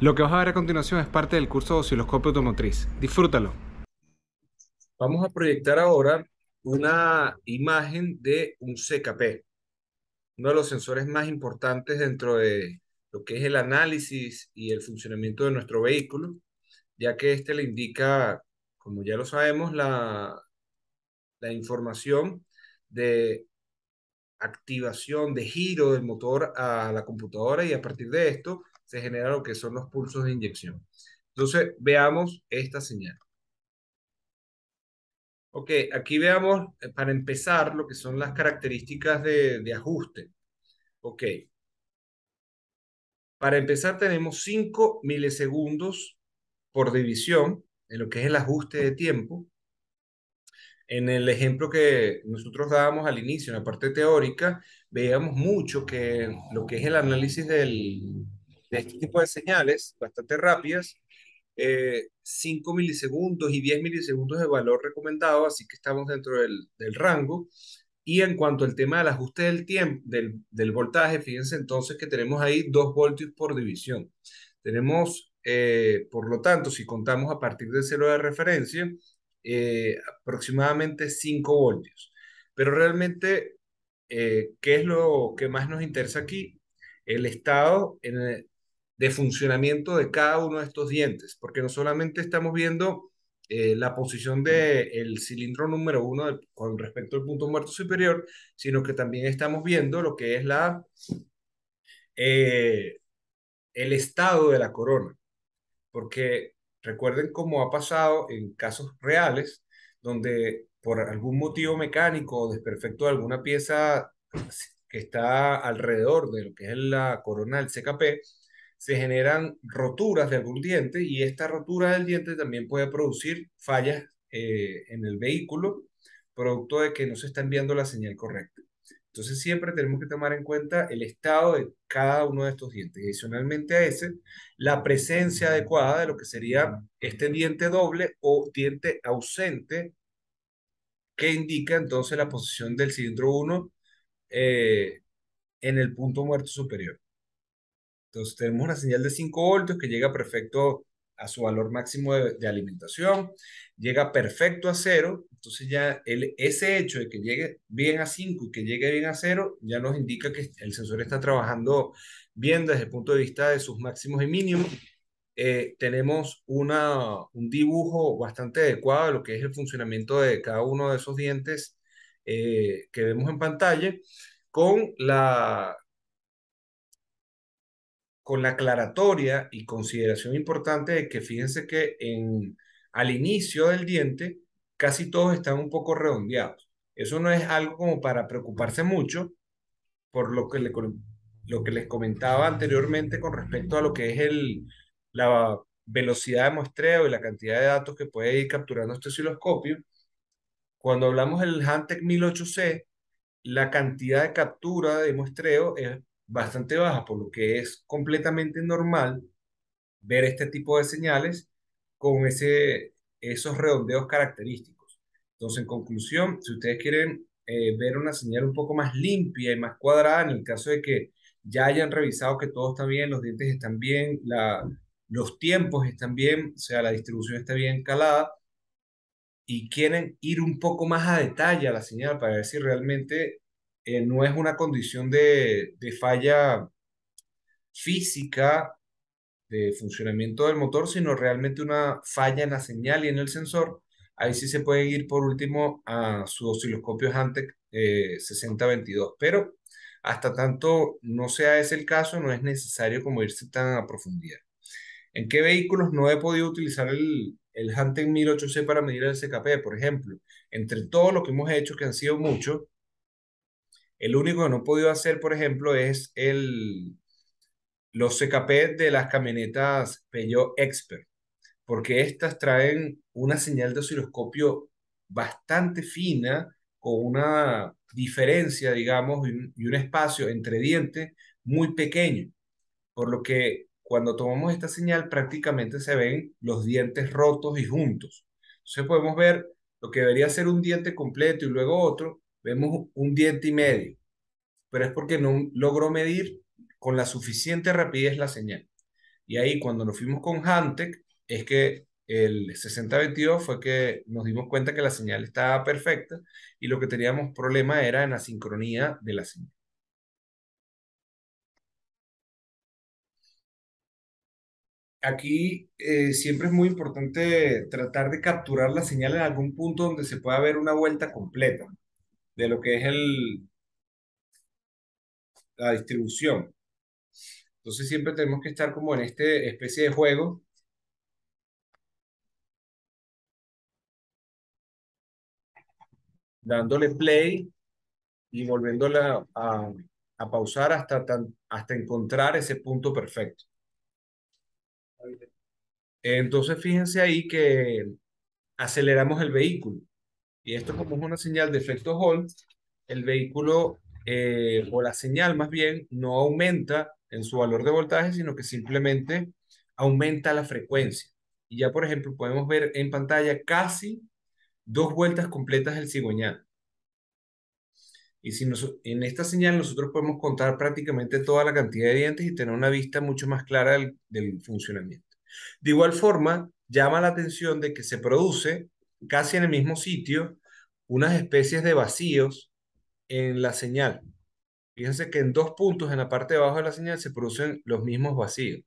Lo que vas a ver a continuación es parte del curso de osciloscopio automotriz. Disfrútalo. Vamos a proyectar ahora una imagen de un CKP, uno de los sensores más importantes dentro de lo que es el análisis y el funcionamiento de nuestro vehículo, ya que este le indica, como ya lo sabemos, la, la información de activación de giro del motor a la computadora y a partir de esto se genera lo que son los pulsos de inyección. Entonces, veamos esta señal. Ok, aquí veamos, eh, para empezar, lo que son las características de, ajuste. Ok. Para empezar, tenemos 5 milisegundos por división en lo que es el ajuste de tiempo. En el ejemplo que nosotros dábamos al inicio, en la parte teórica, veíamos mucho que lo que es el análisis del, de este tipo de señales bastante rápidas, 5 eh, milisegundos y 10 milisegundos de valor recomendado, así que estamos dentro del, del rango. Y en cuanto al tema del ajuste del tiempo, del, del, voltaje, fíjense entonces que tenemos ahí 2 voltios por división. Tenemos, eh, por lo tanto, si contamos a partir del cero de referencia, eh, aproximadamente 5 voltios. Pero realmente, ¿qué es lo que más nos interesa aquí? El estado en el, de funcionamiento de cada uno de estos dientes, porque no solamente estamos viendo eh, la posición del cilindro número uno con respecto al punto muerto superior, sino que también estamos viendo lo que es la, eh, el estado de la corona, porque recuerden cómo ha pasado en casos reales, donde por algún motivo mecánico o desperfecto de alguna pieza que está alrededor de lo que es la corona del CKP, se generan roturas de algún diente y esta rotura del diente también puede producir fallas eh, en el vehículo, producto de que no se está enviando la señal correcta. Entonces siempre tenemos que tomar en cuenta el estado de cada uno de estos dientes. Adicionalmente a ese, la presencia adecuada de lo que sería este diente doble o diente ausente, que indica entonces la posición del cilindro 1 eh, en el punto muerto superior. Entonces tenemos una señal de 5 voltios que llega perfecto a su valor máximo de, alimentación, llega perfecto a cero, entonces ya el, ese hecho de que llegue bien a 5 y que llegue bien a cero ya nos indica que el sensor está trabajando bien desde el punto de vista de sus máximos y mínimos. Eh, tenemos una, un dibujo bastante adecuado de lo que es el funcionamiento de cada uno de esos dientes eh, que vemos en pantalla, con la, con la aclaratoria y consideración importante de que fíjense que en, al inicio del diente casi todos están un poco redondeados. Eso no es algo como para preocuparse mucho, por lo que, lo que les comentaba anteriormente con respecto a lo que es el, la velocidad de muestreo y la cantidad de datos que puede ir capturando este osciloscopio. Cuando hablamos del Hantec 1008C, la cantidad de captura de muestreo es bastante baja, por lo que es completamente normal ver este tipo de señales con ese, esos redondeos característicos. Entonces, en conclusión, si ustedes quieren eh, ver una señal un poco más limpia y más cuadrada, en el caso de que ya hayan revisado que todo está bien, los dientes están bien, la, los tiempos están bien, o sea, la distribución está bien calada, y quieren ir un poco más a detalle a la señal para ver si realmente eh, no es una condición de, falla física de funcionamiento del motor, sino realmente una falla en la señal y en el sensor. Ahí sí se puede ir por último a su osciloscopio Hantec eh, 6022, pero hasta tanto no sea ese el caso, no es necesario como irse tan a profundidad. ¿En qué vehículos no he podido utilizar el, el Hantec 1008C para medir el CKP, por ejemplo? Entre todo lo que hemos hecho, que han sido muchos, el único que no he podido hacer, por ejemplo, es el, los CKP de las camionetas Peugeot Expert, porque estas traen una señal de osciloscopio bastante fina, con una diferencia, digamos, y un, y un espacio entre dientes muy pequeño, por lo que cuando tomamos esta señal prácticamente se ven los dientes rotos y juntos. Entonces podemos ver lo que debería ser un diente completo y luego otro, vemos un diente y medio, pero es porque no logró medir con la suficiente rapidez la señal. Y ahí cuando nos fuimos con Hantec, es que el 6022 fue que nos dimos cuenta que la señal estaba perfecta y lo que teníamos problema era en la sincronía de la señal. Aquí eh, siempre es muy importante tratar de capturar la señal en algún punto donde se pueda ver una vuelta completa de lo que es el, la distribución. Entonces siempre tenemos que estar como en esta especie de juego. Dándole play y volviéndola a, pausar hasta, hasta encontrar ese punto perfecto. Entonces fíjense ahí que aceleramos el vehículo y esto como es una señal de efecto Hall, el vehículo eh, o la señal más bien no aumenta en su valor de voltaje, sino que simplemente aumenta la frecuencia. Y ya, por ejemplo, podemos ver en pantalla casi dos vueltas completas del cigüeñal. Y si en esta señal nosotros podemos contar prácticamente toda la cantidad de dientes y tener una vista mucho más clara del funcionamiento. De igual forma, llama la atención de que se produce casi en el mismo sitio, unas especies de vacíos en la señal. Fíjense que en dos puntos en la parte de abajo de la señal se producen los mismos vacíos.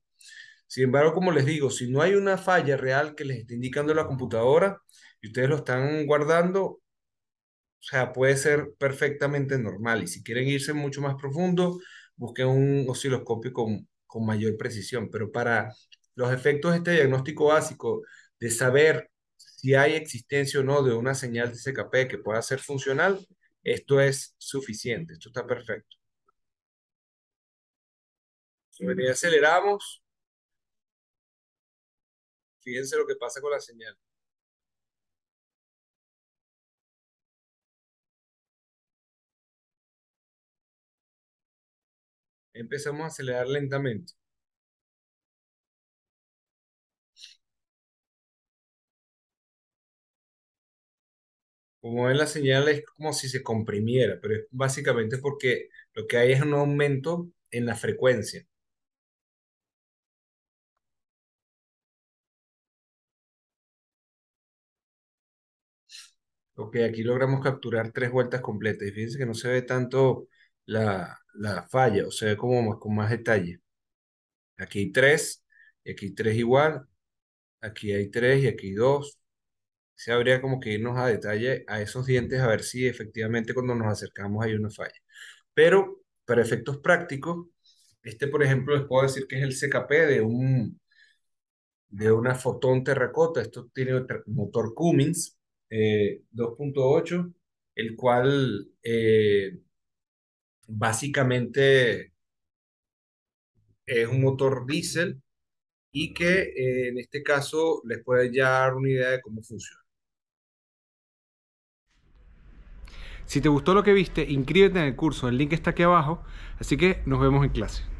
Sin embargo, como les digo, si no hay una falla real que les esté indicando la computadora y ustedes lo están guardando, o sea, puede ser perfectamente normal. Y si quieren irse mucho más profundo, busquen un osciloscopio con, con mayor precisión. Pero para los efectos de este diagnóstico básico de saber si hay existencia o no de una señal de CKP que pueda ser funcional, esto es suficiente, esto está perfecto. Si aceleramos, fíjense lo que pasa con la señal. Empezamos a acelerar lentamente. Como ven, la señal es como si se comprimiera, pero es básicamente porque lo que hay es un aumento en la frecuencia. Ok, aquí logramos capturar tres vueltas completas. Y fíjense que no se ve tanto la, falla, o sea, como con más detalle. Aquí hay tres, y aquí tres igual, aquí hay tres y aquí dos, se habría como que irnos a detalle a esos dientes a ver si efectivamente cuando nos acercamos hay una falla. Pero para efectos prácticos, este por ejemplo les puedo decir que es el CKP de un de una fotón terracota, esto tiene motor Cummins 2.8, eh, el cual eh, básicamente es un motor diésel y que eh, en este caso les puede ya dar una idea de cómo funciona. Si te gustó lo que viste, inscríbete en el curso, el link está aquí abajo, así que nos vemos en clase.